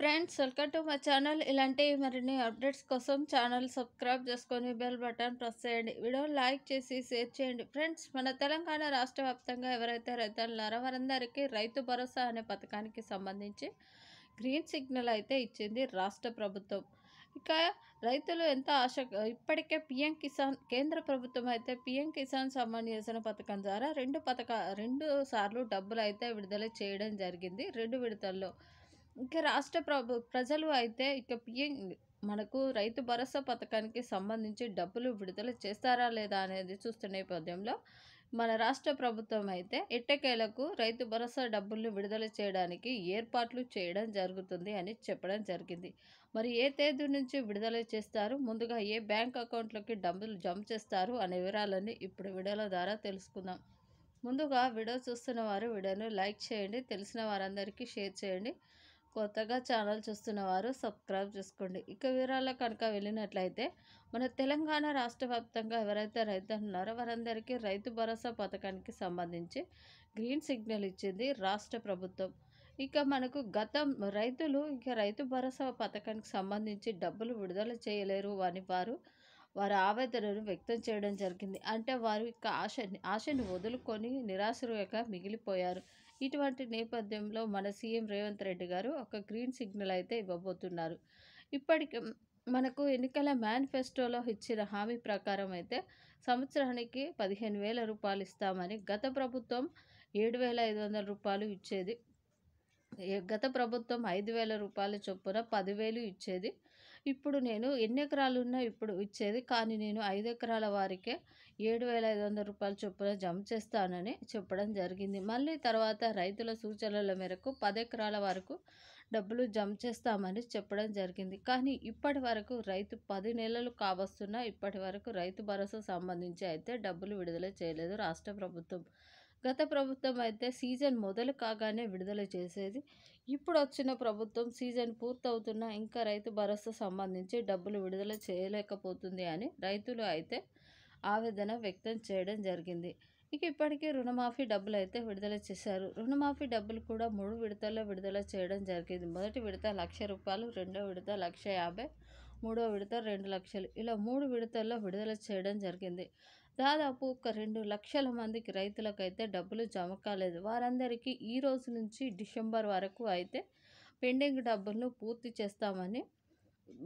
friends welcome to my channel ఇలాంటి మరిన్ని updates కోసం ఛానల్ సబ్స్క్రైబ్ చేసుకొని బెల్ బటన్ ప్రెస్ చేయండి వీడియో లైక్ చేసి షేర్ చేయండి ఫ్రెండ్స్ మన తెలంగాణ రాష్ట్ర వ్యాప్తంగా ఎవరైతే ఉన్నారో వారందరికీ రైతు భరోసా అనే పథకానికి సంబంధించి గ్రీన్ సిగ్నల్ అయితే ఇచ్చింది రాష్ట్ర ప్రభుత్వం ఇక రైతులు ఎంత ఆశ ఇప్పటికే పిఎం కిసాన్ కేంద్ర ప్రభుత్వం అయితే పిఎం కిసాన్ సమ్మాన్ యోజన పథకం ద్వారా రెండు పథక రెండు సార్లు డబ్బులు అయితే విడుదల చేయడం జరిగింది రెండు విడతల్లో ఇంకా రాష్ట్ర ప్రభు ప్రజలు అయితే ఇక పిఎం మనకు రైతు భరోసా పథకానికి సంబంధించి డబ్బులు విడుదల చేస్తారా లేదా అనేది చూస్తున్న నేపథ్యంలో మన రాష్ట్ర ప్రభుత్వం అయితే ఎట్టకేలకు రైతు భరోసా డబ్బులను విడుదల చేయడానికి ఏర్పాట్లు చేయడం జరుగుతుంది అని చెప్పడం జరిగింది మరి ఏ తేదీ నుంచి విడుదల చేస్తారు ముందుగా ఏ బ్యాంక్ అకౌంట్లోకి డబ్బులు జమ చేస్తారు అనే వివరాలన్నీ ఇప్పుడు వీడియోల ద్వారా తెలుసుకుందాం ముందుగా వీడియో చూస్తున్న వారు వీడియోను లైక్ చేయండి తెలిసిన వారందరికీ షేర్ చేయండి కొత్తగా ఛానల్ వారు సబ్స్క్రైబ్ చేసుకోండి ఇక వివరాల కనుక వెళ్ళినట్లయితే మన తెలంగాణ రాష్ట్ర వ్యాప్తంగా ఎవరైతే రైతులు ఉన్నారో వారందరికీ రైతు భరోసా పథకానికి సంబంధించి గ్రీన్ సిగ్నల్ ఇచ్చింది రాష్ట్ర ప్రభుత్వం ఇక మనకు గతం రైతులు ఇక రైతు భరోసా పథకానికి సంబంధించి డబ్బులు విడుదల చేయలేరు అని వారు వారి ఆవేదనను వ్యక్తం చేయడం జరిగింది అంటే వారు ఇక ఆశ ఆశని వదులుకొని నిరాశ మిగిలిపోయారు ఇటువంటి నేపథ్యంలో మన సీఎం రేవంత్ రెడ్డి గారు ఒక గ్రీన్ సిగ్నల్ అయితే ఇవ్వబోతున్నారు ఇప్పటికి మనకు ఎన్నికల మేనిఫెస్టోలో ఇచ్చిన హామీ ప్రకారం అయితే సంవత్సరానికి పదిహేను వేల రూపాయలు ఇస్తామని గత ప్రభుత్వం ఏడు వేల ఐదు వందల రూపాయలు ఇచ్చేది గత ప్రభుత్వం ఐదు వేల రూపాయల చొప్పున పదివేలు ఇచ్చేది ఇప్పుడు నేను ఎన్ని ఎకరాలు ఉన్నా ఇప్పుడు ఇచ్చేది కానీ నేను ఐదు ఎకరాల వారికే ఏడు వేల ఐదు వందల రూపాయల చొప్పున జమ చేస్తానని చెప్పడం జరిగింది మళ్ళీ తర్వాత రైతుల సూచనల మేరకు పది ఎకరాల వరకు డబ్బులు జమ చేస్తామని చెప్పడం జరిగింది కానీ ఇప్పటి వరకు రైతు పది నెలలు కావస్తున్నా ఇప్పటి వరకు రైతు భరోసా సంబంధించి అయితే డబ్బులు విడుదల చేయలేదు రాష్ట్ర ప్రభుత్వం గత ప్రభుత్వం అయితే సీజన్ మొదలు కాగానే విడుదల చేసేది ఇప్పుడు వచ్చిన ప్రభుత్వం సీజన్ పూర్తవుతున్నా ఇంకా రైతు భరోసా సంబంధించి డబ్బులు విడుదల చేయలేకపోతుంది అని రైతులు అయితే ఆవేదన వ్యక్తం చేయడం జరిగింది ఇక ఇప్పటికే రుణమాఫీ డబ్బులు అయితే విడుదల చేశారు రుణమాఫీ డబ్బులు కూడా మూడు విడతల్లో విడుదల చేయడం జరిగింది మొదటి విడత లక్ష రూపాయలు రెండో విడత లక్ష యాభై మూడో విడత రెండు లక్షలు ఇలా మూడు విడతల్లో విడుదల చేయడం జరిగింది దాదాపు ఒక రెండు లక్షల మందికి రైతులకైతే డబ్బులు జమ కాలేదు వారందరికీ ఈ రోజు నుంచి డిసెంబర్ వరకు అయితే పెండింగ్ డబ్బులను పూర్తి చేస్తామని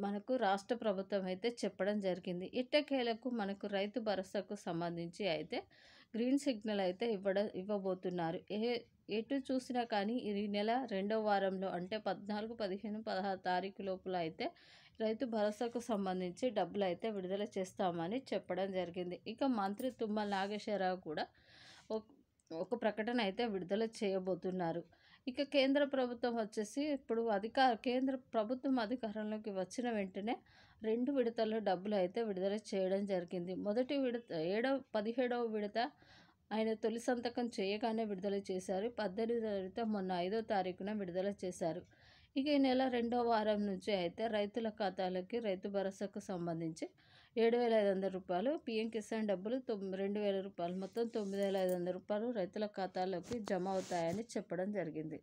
మనకు రాష్ట్ర ప్రభుత్వం అయితే చెప్పడం జరిగింది ఇట్టకేలకు మనకు రైతు భరోసాకు సంబంధించి అయితే గ్రీన్ సిగ్నల్ అయితే ఇవ్వడ ఇవ్వబోతున్నారు ఏ ఎటు చూసినా కానీ ఈ నెల రెండో వారంలో అంటే పద్నాలుగు పదిహేను పదహారు తారీఖు లోపల అయితే రైతు భరోసాకు సంబంధించి డబ్బులు అయితే విడుదల చేస్తామని చెప్పడం జరిగింది ఇక మంత్రి తుమ్మల నాగేశ్వరరావు కూడా ఒక ప్రకటన అయితే విడుదల చేయబోతున్నారు ఇక కేంద్ర ప్రభుత్వం వచ్చేసి ఇప్పుడు అధికార కేంద్ర ప్రభుత్వం అధికారంలోకి వచ్చిన వెంటనే రెండు విడతల్లో డబ్బులు అయితే విడుదల చేయడం జరిగింది మొదటి విడత ఏడవ పదిహేడవ విడత ఆయన తొలి సంతకం చేయగానే విడుదల చేశారు పద్దెనిమిదవ విడత మొన్న ఐదో తారీఖున విడుదల చేశారు ఇక ఈ నెల రెండో వారం నుంచి అయితే రైతుల ఖాతాలకి రైతు భరోసాకు సంబంధించి ఏడు వేల ఐదు వందల రూపాయలు పిఎం కిసాన్ డబ్బులు రెండు వేల రూపాయలు మొత్తం తొమ్మిది వేల ఐదు వందల రూపాయలు రైతుల ఖాతాలోకి జమ అవుతాయని చెప్పడం జరిగింది